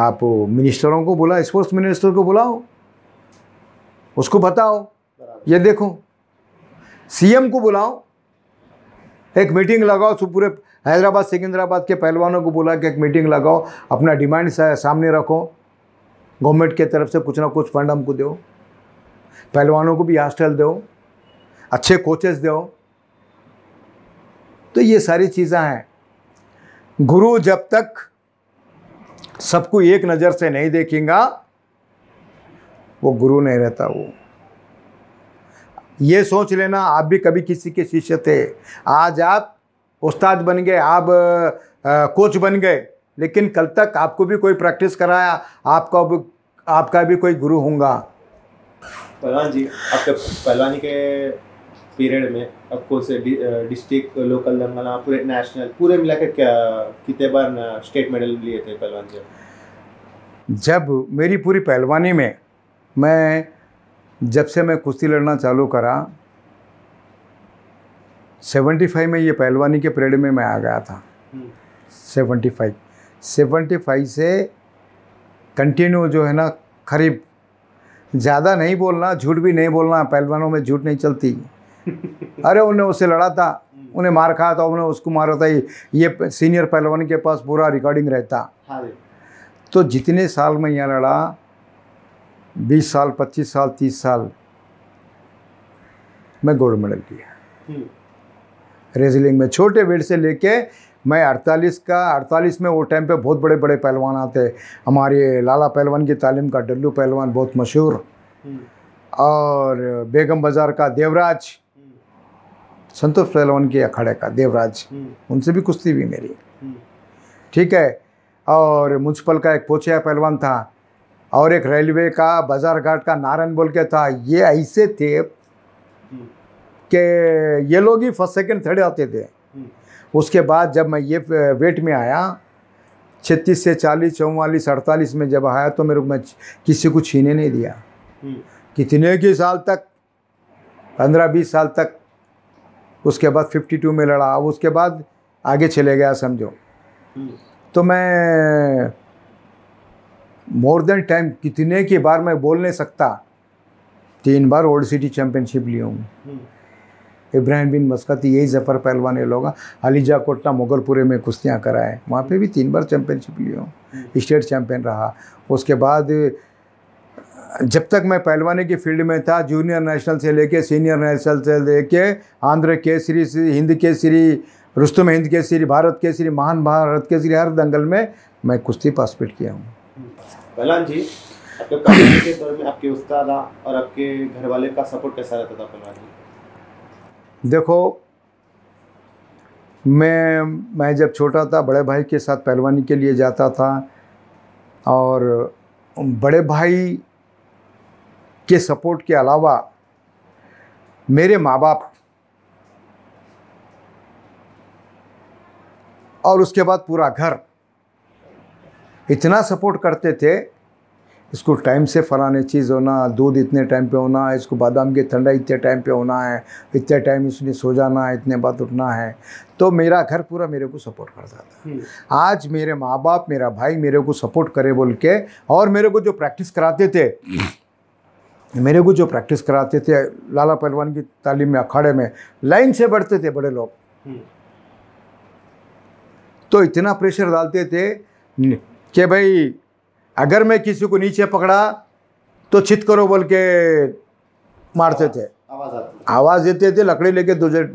आप मिनिस्टरों को बुलाओ स्पोर्ट्स मिनिस्टर को बुलाओ उसको बताओ ये देखो सीएम को बुलाओ एक मीटिंग लगाओ सो पूरे हैदराबाद सिकंदराबाद के पहलवानों को बुला के एक मीटिंग लगाओ अपना डिमांड सामने रखो गवर्नमेंट के तरफ से कुछ ना कुछ फंड हमको दो पहलवानों को भी हॉस्टल दो अच्छे कोचेस दो तो ये सारी चीज़ें हैं गुरु जब तक सबको एक नज़र से नहीं देखेगा वो गुरु नहीं रहता वो ये सोच लेना आप भी कभी किसी के शिष्य थे आज आप उस्ताद बन गए आप कोच बन गए लेकिन कल तक आपको भी कोई प्रैक्टिस कराया आपका भी आपका भी कोई गुरु होगा पहलवान जी आपके पहलवानी के पीरियड में आपको से डिस्ट्रिक्ट लोकल दंगला हाँ, पूरे नेशनल पूरे मिला के क्या कितने बार स्टेट मेडल लिए थे पहलवान जी जब मेरी पूरी पहलवानी में मैं जब से मैं कुश्ती लड़ना चालू करा सेवेंटी फाइव में ये पहलवानी के पीरियड में मैं आ गया था 75 फाइव सेवेंटी फाइव से कंटिन्यू जो है ना खरीब ज़्यादा नहीं बोलना झूठ भी नहीं बोलना पहलवानों में झूठ नहीं चलती अरे उन्हें उससे लड़ा था हम्म। उन्हें मार खाया था उन्हें उसको मारा था ये सीनियर पहलवान के पास पूरा रिकॉर्डिंग रहता हाँ तो जितने साल में यहाँ लड़ा बीस साल पच्चीस साल तीस साल मैं गोल्ड मेडल किया हम्म। रेजलिंग में छोटे वेट से लेके मैं 48 का 48 में वो टाइम पे बहुत बड़े बड़े पहलवान आते हमारे लाला पहलवान की तालीम का डल्लू पहलवान बहुत मशहूर हम्म। और बेगम बाज़ार का देवराज हम्म। संतोष पहलवान के अखाड़े का देवराज उनसे भी कुश्ती हुई मेरी ठीक है और म्यूनसिपल का एक पोछया पहलवान था और एक रेलवे का बाजार घाट का नारायण बोल के था ये ऐसे थे कि ये लोग ही फर्स्ट सेकंड थर्ड आते थे उसके बाद जब मैं ये वेट में आया छत्तीस से चालीस चौवालीस अड़तालीस में जब आया तो मेरे को मैं किसी को छीने नहीं दिया कितने के साल तक पंद्रह बीस साल तक उसके बाद फिफ्टी टू में लड़ा उसके बाद आगे चले गया समझो तो मैं मोर देन टाइम कितने की बार मैं बोल नहीं सकता तीन बार ओल्ड सिटी चैम्पियनशिप लिया हूँ हम्म। इब्राहिम बिन मस्क़त यही जफ़र पहलवान ये लोग अलीजा कोटला मुगलपुरे में कुश्तियाँ कराए वहाँ पे भी तीन बार चैम्पियनशिप लिया हूँ स्टेट चैम्पियन हम्म। रहा उसके बाद जब तक मैं पहलवानी की फील्ड में था जूनियर नेशनल से लेके सीनियर नेशनल से लेके आंध्र केसरी हिंद केसरी रुस्तम हिंद केसरी भारत केसरी महान भारत केसरी हर दंगल में मैं कुश्ती पार्टिसिपेट किया हूँ पहलान जी आपके कमाने के दौर में आपके उस्ताद और आपके घर वाले का सपोर्ट कैसा रहता था पहलान जी देखो मैं मैं जब छोटा था बड़े भाई के साथ पहलवानी के लिए जाता था और बड़े भाई के सपोर्ट के अलावा मेरे माँ बाप और उसके बाद पूरा घर इतना सपोर्ट करते थे इसको टाइम से फलाने चीज़ होना दूध इतने टाइम पे होना है इसको बादाम की ठंडा इतने टाइम पे होना है इतने टाइम इसने सो जाना है इतने बात उठना है तो मेरा घर पूरा मेरे को सपोर्ट करता था हम्म। आज मेरे माँ बाप मेरा भाई मेरे को सपोर्ट करे बोल के और मेरे को जो प्रैक्टिस कराते थे मेरे को जो प्रैक्टिस कराते थे लाला पहलवान की तालीम में अखाड़े में लाइन से बढ़ते थे बड़े लोग हम्म। तो इतना प्रेशर डालते थे कि भाई अगर मैं किसी को नीचे पकड़ा तो छित करो बोल के मारते थे आवाज़ देते थे लकड़ी लेके दूसरे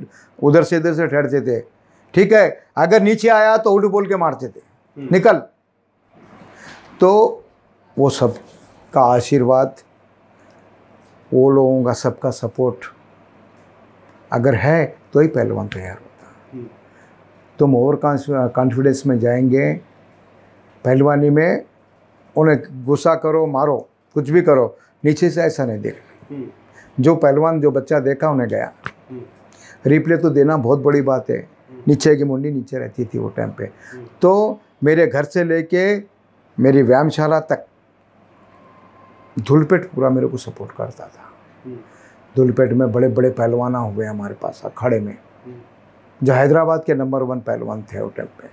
उधर से इधर से ठहरते थे ठीक है अगर नीचे आया तो उल्टू बोल के मारते थे हम्म। निकल तो वो सब का आशीर्वाद वो लोगों का सबका सपोर्ट अगर है तो ही पहलवान तैयार होता हम्म। तुम ओवर कॉन्फिडेंस में जाएंगे पहलवानी में उन्हें गुस्सा करो मारो कुछ भी करो नीचे से ऐसा नहीं देखना हम्म। जो पहलवान जो बच्चा देखा उन्हें गया हम्म। रिप्ले तो देना बहुत बड़ी बात है हम्म। नीचे की मुंडी नीचे रहती थी वो टाइम पे तो मेरे घर से लेके मेरी व्यायामशाला तक धुलपेट पूरा मेरे को सपोर्ट करता था धुलपेट में बड़े बड़े पहलवाना हुए हमारे पास अखाड़े में जो हैदराबाद के नंबर वन पहलवान थे वो टाइम पे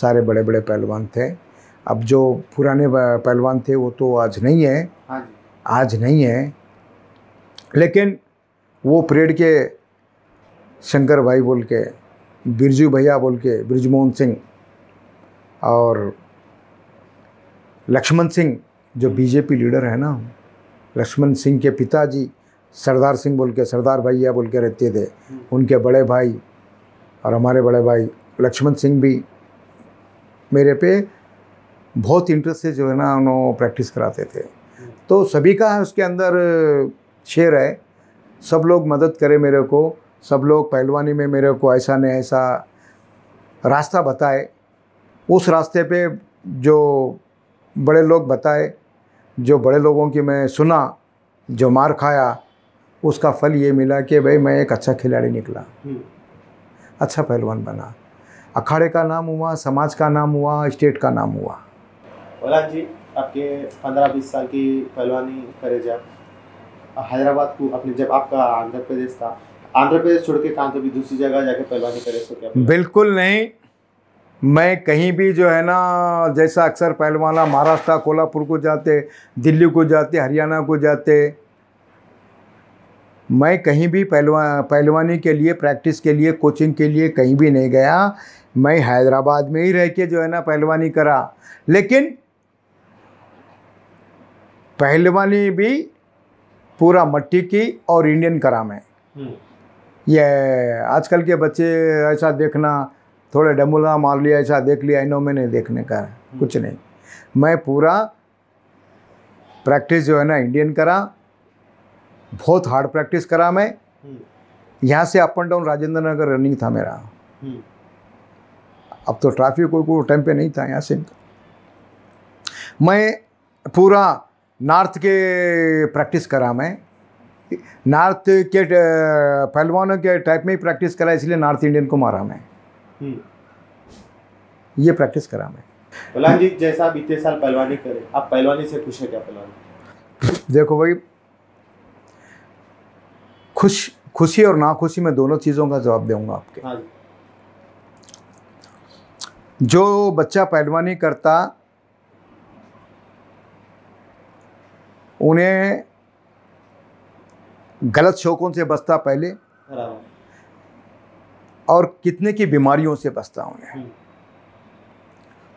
सारे बड़े बड़े पहलवान थे अब जो पुराने पहलवान थे वो तो आज नहीं है हाँ आज नहीं है लेकिन वो परेड के शंकर भाई बोल के बिरजू भैया बोल के ब्रिजमोहन सिंह और लक्ष्मण सिंह जो बीजेपी लीडर है ना लक्ष्मण सिंह के पिताजी सरदार सिंह बोल के सरदार भैया बोल के रहते थे हम्म। उनके बड़े भाई और हमारे बड़े भाई लक्ष्मण सिंह भी मेरे पे बहुत इंटरेस्ट से जो है ना उन्होंने प्रैक्टिस कराते थे तो सभी का उसके अंदर शेयर है सब लोग मदद करें मेरे को सब लोग पहलवानी में मेरे को ऐसा न ऐसा रास्ता बताए उस रास्ते पे जो बड़े लोग बताए जो बड़े लोगों की मैं सुना जो मार खाया उसका फल ये मिला कि भाई मैं एक अच्छा खिलाड़ी निकला हम्म। अच्छा पहलवान बना अखाड़े का नाम हुआ समाज का नाम हुआ स्टेट का नाम हुआ वलाद जी आपके पंद्रह बीस साल की पहलवानी करे जब हैदराबाद को अपने जब आपका आंध्र प्रदेश था आंध्र प्रदेश छोड़ के कहाँ भी दूसरी जगह जाके पहलवानी करे सो क्या बिल्कुल नहीं मैं कहीं भी जो है ना जैसा अक्सर पहलवाना महाराष्ट्र कोल्हापुर को जाते दिल्ली को जाते हरियाणा को जाते मैं कहीं भी पहलवा पहलवानी के लिए प्रैक्टिस के लिए कोचिंग के लिए कहीं भी नहीं गया मैं हैदराबाद में ही रह के जो है ना पहलवानी करा लेकिन पहलवानी भी पूरा मट्टी की और इंडियन कराम है ये आजकल के बच्चे ऐसा देखना थोड़े डमुला मार लिया ऐसा देख लिया इनो में नहीं देखने का हम्म। कुछ नहीं मैं पूरा प्रैक्टिस जो है ना इंडियन करा बहुत हार्ड प्रैक्टिस करा मैं हम्म। यहाँ से up and down Rajendra Nagar running था मेरा हम्म। अब तो ट्रैफिक कोई कोई टाइम पे नहीं था यहाँ से मैं पूरा नॉर्थ के प्रैक्टिस करा मैं नॉर्थ के पहलवानों के टाइप में ही प्रैक्टिस करा इसलिए नॉर्थ इंडियन को मारा मैं हम्म। ये प्रैक्टिस करा मैं पहलवान जी जैसा आप इतने साल पहलवानी करें आप पहलवानी से खुश है क्या पहलवान देखो भाई खुश खुशी और नाखुशी में दोनों चीज़ों का जवाब दूंगा आपके हाँ जो बच्चा पहलवानी करता उन्हें गलत शौक़ों से बचता पहले और कितने की बीमारियों से बचता उन्हें हम्म।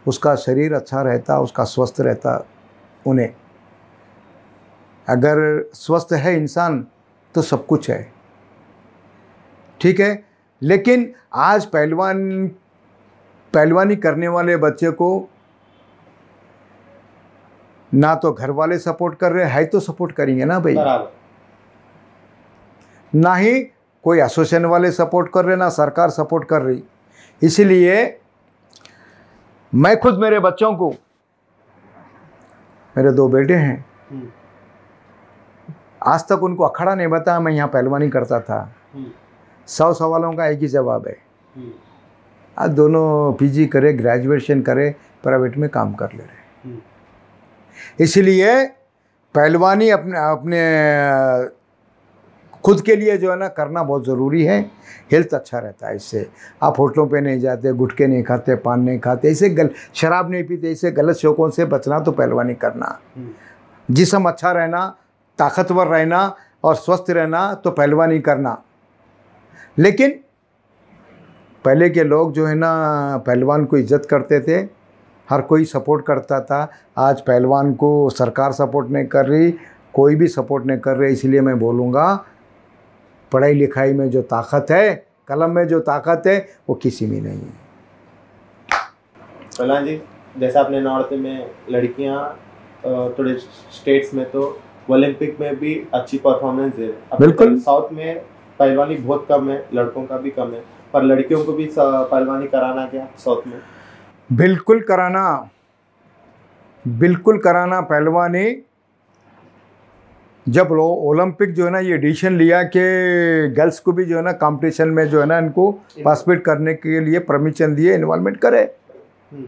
उसका शरीर अच्छा रहता उसका स्वस्थ रहता उन्हें अगर स्वस्थ है इंसान तो सब कुछ है ठीक है लेकिन आज पहलवान पहलवानी करने वाले बच्चे को ना तो घर वाले सपोर्ट कर रहे हैं तो सपोर्ट करेंगे ना भाई ना ही कोई एसोसिएशन वाले सपोर्ट कर रहे ना सरकार सपोर्ट कर रही इसलिए मैं खुद मेरे बच्चों को मेरे दो बेटे हैं हम्म। आज तक उनको अखड़ा नहीं बताया मैं यहाँ पहलवानी करता था हम्म। सौ सवालों का एक ही जवाब है हम्म। आज दोनों पीजी करे ग्रेजुएशन करे प्राइवेट में काम कर ले रहे हैं इसलिए पहलवानी अपने अपने खुद के लिए जो है ना करना बहुत ज़रूरी है हेल्थ अच्छा रहता है इससे आप होटलों पे नहीं जाते गुटके नहीं खाते पान नहीं खाते ऐसे गल शराब नहीं पीते ऐसे गलत शौकों से बचना तो पहलवानी करना हम्म। जिसम अच्छा रहना ताकतवर रहना और स्वस्थ रहना तो पहलवानी करना लेकिन पहले के लोग जो है ना पहलवान को इज्जत करते थे हर कोई सपोर्ट करता था आज पहलवान को सरकार सपोर्ट नहीं कर रही कोई भी सपोर्ट नहीं कर रही इसलिए मैं बोलूँगा पढ़ाई लिखाई में जो ताकत है कलम में जो ताकत है वो किसी में नहीं है कला जी जैसा आपने नॉर्थ में लड़कियाँ थोड़े स्टेट्स में तो ओलंपिक में भी अच्छी परफॉर्मेंस दे बिल्कुल साउथ में पहलवानी बहुत कम है लड़कों का भी कम है पर लड़कियों को भी पहलवानी कराना क्या साउथ में बिल्कुल कराना बिल्कुल कराना पहलवा ने जब लो ओलंपिक जो है ना ये डिसीशन लिया कि गर्ल्स को भी जो है ना कंपटीशन में जो है ना इनको पार्टिसिपेट करने के लिए परमिशन दिए इन्वॉल्वमेंट करे हम्म।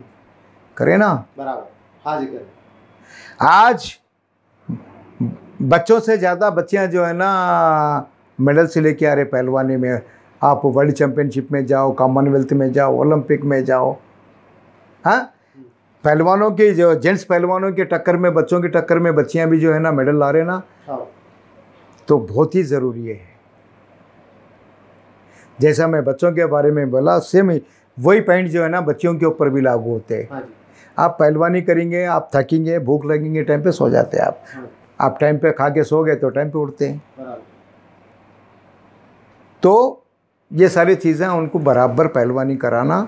करे ना बराबर हाँ जी आज बच्चों से ज़्यादा बच्चियां जो है ना मेडल से लेके आ रहे पहलवानी में आप वर्ल्ड चैम्पियनशिप में जाओ कॉमनवेल्थ में जाओ ओलंपिक में जाओ हाँ पहलवानों के जो जेंट्स पहलवानों के टक्कर में बच्चों के टक्कर में बच्चियां भी जो है ना मेडल ला रहे ना हाँ। तो बहुत ही ज़रूरी है जैसा मैं बच्चों के बारे में बोला सेम वही पॉइंट जो है ना बच्चियों के ऊपर भी लागू होते हैं हाँ आप पहलवानी करेंगे आप थकेंगे भूख लगेंगे टाइम पे सो जाते हैं आप हाँ। आप टाइम पे खा के सो गए तो टाइम पे उठते हैं तो ये सारी चीज़ें उनको बराबर पहलवानी कराना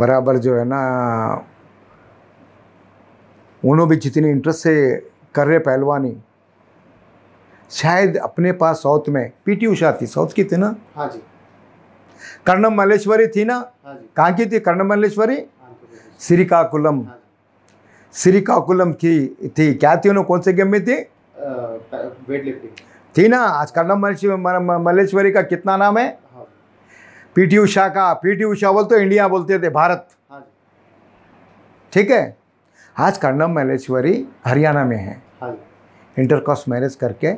बराबर जो है ना उन्होंने भी जितनी इंटरेस्ट से कर रहे पहलवानी शायद अपने पास साउथ में पीटी उषा थी साउथ की थी ना हाँ जी कर्णम मल्लेश्वरी थी ना हाँ कहाँ की थी कर्णम मल्लेश्वरी श्रीकाकुलम हाँ श्रीकाकुलम की थी क्या थी उन्होंने कौन से गेम में थी वेट लिफ्टिंग थी ना आज कर्णम मल्लेश्वरी का कितना नाम है पीटी उषा का पीटी उषा बोल तो इंडिया बोलते थे भारत हाँ ठीक है आज कर्णम महलेश्वरी हरियाणा में है हाँ इंटरकॉस्ट मैरिज करके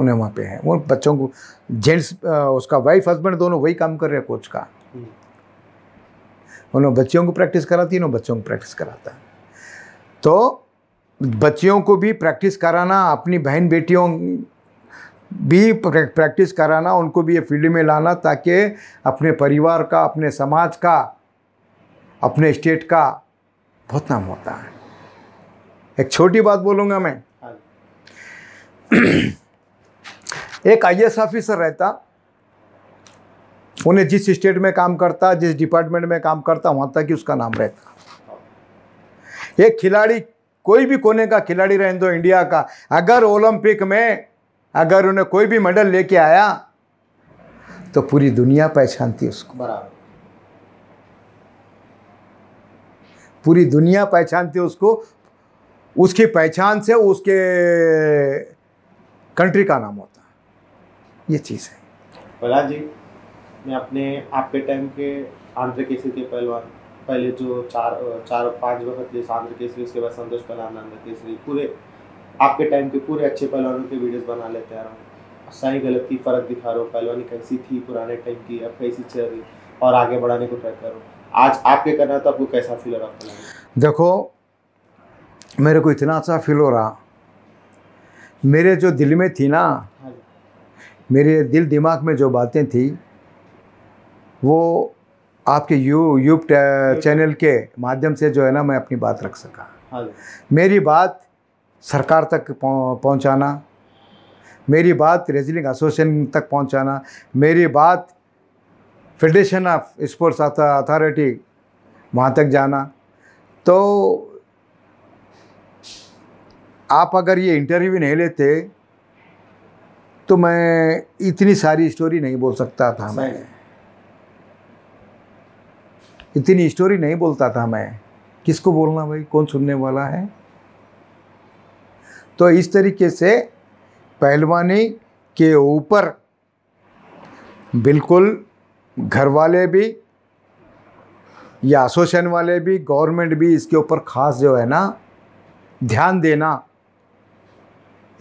उन्हें वहाँ पे है वो बच्चों को जेंट्स उसका वाइफ हस्बैंड दोनों वही काम कर रहे हैं कोच का हम्म। उन्होंने बच्चियों को प्रैक्टिस कराती है बच्चों को प्रैक्टिस कराता तो बच्चियों को भी प्रैक्टिस कराना अपनी बहन बेटियों भी प्रैक्टिस कराना उनको भी ये फील्ड में लाना ताकि अपने परिवार का अपने समाज का अपने स्टेट का बहुत नाम होता है एक छोटी बात बोलूँगा मैं हाँ। एक आई ऑफिसर रहता उन्हें जिस स्टेट में काम करता जिस डिपार्टमेंट में काम करता वहाँ तक ही उसका नाम रहता एक खिलाड़ी कोई भी कोने का खिलाड़ी रहें दो इंडिया का अगर ओलंपिक में अगर उन्हें कोई भी मेडल लेके आया तो पूरी दुनिया पहचानती उसको बराबर पूरी दुनिया पहचानती उसको उसकी पहचान से उसके कंट्री का नाम होता है ये चीज़ है प्रहलाद जी मैं अपने आपके टाइम के आंध्र केसरी के पहलवान पहले जो चार चार पांच वक्त जैसे आंध्र केसरी उसके बाद संतोष पहलवान आंध्र केसरी पूरे आपके टाइम के पूरे अच्छे पहलवानों के वीडियोस बना लेते आ रहा हूँ सही गलत की फ़र्क दिखा रहा हूँ पहलवानी कैसी थी पुराने टाइम की अब कैसी चल रही और आगे बढ़ाने को ट्राई करो आज आपके करना तो आपको कैसा फील हो रहा है देखो मेरे को इतना अच्छा फील हो रहा मेरे जो दिल में थी ना हाँ मेरे दिल दिमाग में जो बातें थी वो आपके यू यूब चैनल के माध्यम से जो है ना मैं अपनी बात रख सका हाँ मेरी बात सरकार तक पहुंचाना मेरी बात रेजलिंग एसोसिएशन तक पहुंचाना मेरी बात फेडरेशन ऑफ स्पोर्ट्स अथॉरिटी वहाँ तक जाना तो आप अगर ये इंटरव्यू नहीं लेते तो मैं इतनी सारी स्टोरी नहीं बोल सकता था मैं इतनी स्टोरी नहीं बोलता था मैं किसको बोलना भाई कौन सुनने वाला है तो इस तरीके से पहलवानी के ऊपर बिल्कुल घर वाले भी या एसोसिएशन वाले भी गवर्नमेंट भी इसके ऊपर ख़ास जो है ना ध्यान देना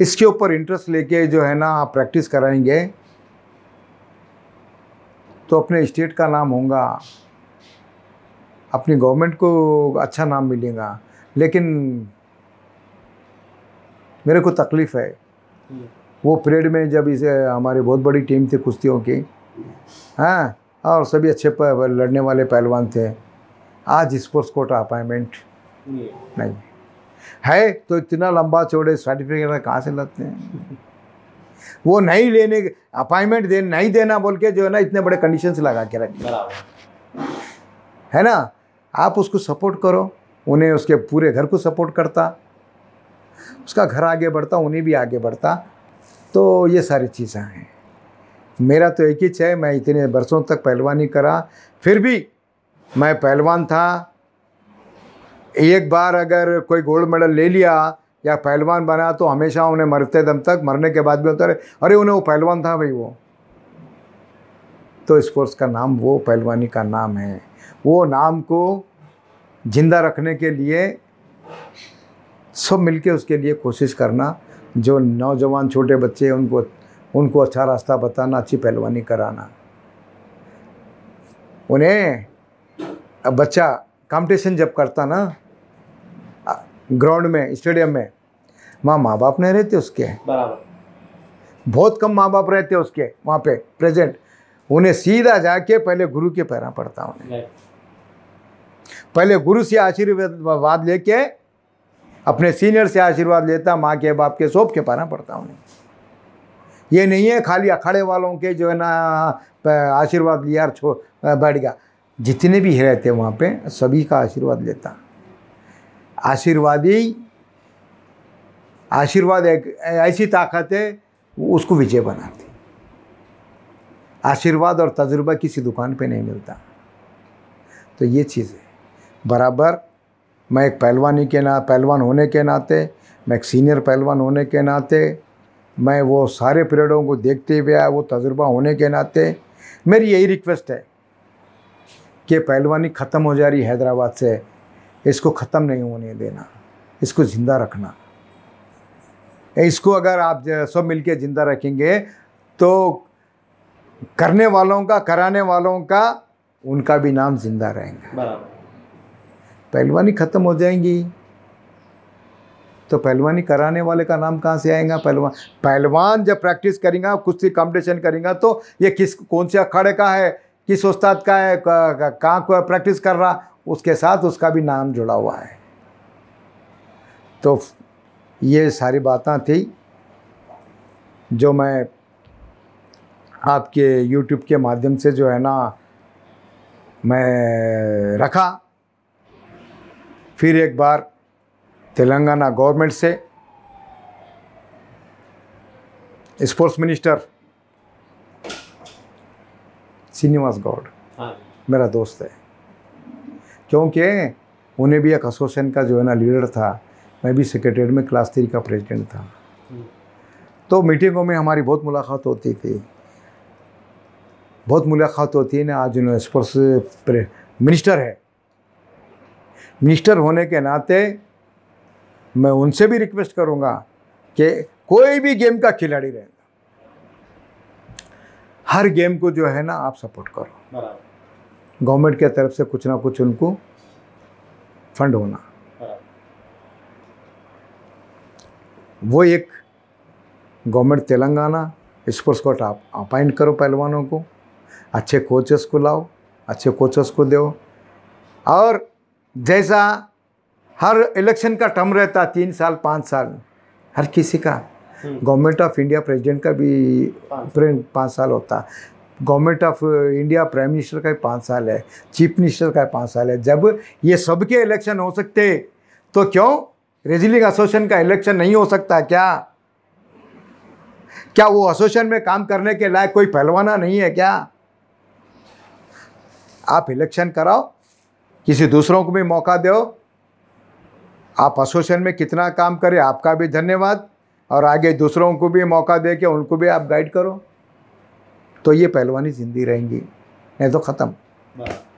इसके ऊपर इंटरेस्ट लेके जो है ना आप प्रैक्टिस कराएंगे तो अपने स्टेट का नाम होगा अपनी गवर्नमेंट को अच्छा नाम मिलेगा लेकिन मेरे को तकलीफ़ है वो परेड में जब इसे हमारी बहुत बड़ी टीम थी कुश्तियों की हाँ और सभी अच्छे लड़ने वाले पहलवान थे आज स्पोर्ट्स कोट अपॉइंटमेंट नहीं है तो इतना लंबा चौड़े सर्टिफिकेट कहाँ से लगते हैं वो नहीं लेने अपॉइंटमेंट दे नहीं देना बोल के जो है ना इतने बड़े कंडीशन लगा के रखे है ना आप उसको सपोर्ट करो उन्हें उसके पूरे घर को सपोर्ट करता उसका घर आगे बढ़ता उन्हें भी आगे बढ़ता तो ये सारी चीज़ें हैं मेरा तो एक ही चाहे मैं इतने बरसों तक पहलवानी करा फिर भी मैं पहलवान था एक बार अगर कोई गोल्ड मेडल ले लिया या पहलवान बना तो हमेशा उन्हें मरते दम तक मरने के बाद भी होता रहे अरे उन्हें वो पहलवान था भाई वो तो स्पोर्ट्स का नाम वो पहलवानी का नाम है वो नाम को ज़िंदा रखने के लिए सब मिलके उसके लिए कोशिश करना जो नौजवान छोटे बच्चे हैं उनको उनको अच्छा रास्ता बताना अच्छी पहलवानी कराना उन्हें बच्चा कंपटीशन जब करता ना ग्राउंड में स्टेडियम में वहाँ माँ बाप नहीं रहते उसके बराबर बहुत कम माँ बाप रहते उसके वहाँ पे प्रेजेंट उन्हें सीधा जाके पहले गुरु के पैरा पड़ता उन्हें पहले गुरु से आशीर्वाद लेके अपने सीनियर से आशीर्वाद लेता माँ के बाप के सोप के पाना पड़ता उन्हें ये नहीं है खाली अखाड़े वालों के जो है ना आशीर्वाद लिया और छो बैठ गया जितने भी रहते वहाँ पे सभी का आशीर्वाद लेता आशीर्वादी आशीर्वाद एक ऐसी ताकत है उसको विजय बनाती आशीर्वाद और तजुर्बा किसी दुकान पे नहीं मिलता तो ये चीज़ है बराबर मैं एक पहलवानी के ना पहलवान होने के नाते मैं एक सीनियर पहलवान होने के नाते मैं वो सारे पीरियडों को देखते हुए आया वो तजुर्बा होने के नाते मेरी यही रिक्वेस्ट है कि पहलवानी ख़त्म हो जा रही हैदराबाद से इसको ख़त्म नहीं होने देना इसको ज़िंदा रखना इसको अगर आप सब मिलके ज़िंदा रखेंगे तो करने वालों का कराने वालों का उनका भी नाम ज़िंदा रहेंगे पहलवानी ख़त्म हो जाएंगी तो पहलवानी कराने वाले का नाम कहाँ से आएगा पहलवान पहलवान जब प्रैक्टिस करेंगे कुश्ती कॉम्पिटिशन करेगा तो ये किस कौन से अखाड़े का है किस उस्ताद का है कहाँ को प्रैक्टिस कर रहा उसके साथ उसका भी नाम जुड़ा हुआ है तो ये सारी बातें थी जो मैं आपके यूट्यूब के माध्यम से जो है ना मैं रखा फिर एक बार तेलंगाना गवर्नमेंट से स्पोर्ट्स मिनिस्टर श्रीनिवास गौड़ हाँ। मेरा दोस्त है क्योंकि उन्हें भी एक एसोसिएशन का जो है ना लीडर था मैं भी सेक्रेटरी में क्लास थ्री का प्रेसिडेंट था हम्म। तो मीटिंगों में हमारी बहुत मुलाकात होती थी बहुत मुलाकात होती है ना आज उन्होंने स्पोर्ट्स मिनिस्टर है मिनिस्टर होने के नाते मैं उनसे भी रिक्वेस्ट करूँगा कि कोई भी गेम का खिलाड़ी रहेगा हर गेम को जो है ना आप सपोर्ट करो गवर्नमेंट के तरफ से कुछ ना कुछ उनको फंड होना वो एक गवर्नमेंट तेलंगाना स्पोर्ट्स कोर्ट आप अपॉइंट करो पहलवानों को अच्छे कोचेस को लाओ अच्छे कोचेस को दो और जैसा हर इलेक्शन का टर्म रहता तीन साल पाँच साल हर किसी का गवर्नमेंट ऑफ इंडिया प्रेसिडेंट का भी पाँच साल होता government of India prime minister का भी पाँच साल है चीफ मिनिस्टर का पाँच साल है जब ये सबके इलेक्शन हो सकते तो क्यों रेजिलिंग एसोसिएशन का इलेक्शन नहीं हो सकता क्या क्या वो एसोसिएशन में काम करने के लायक कोई पहलवाना नहीं है क्या आप इलेक्शन कराओ किसी दूसरों को भी मौका दो आप एसोसिएशन में कितना काम करें आपका भी धन्यवाद और आगे दूसरों को भी मौका दे के उनको भी आप गाइड करो तो ये पहलवानी जिंदी रहेंगी नहीं तो ख़त्म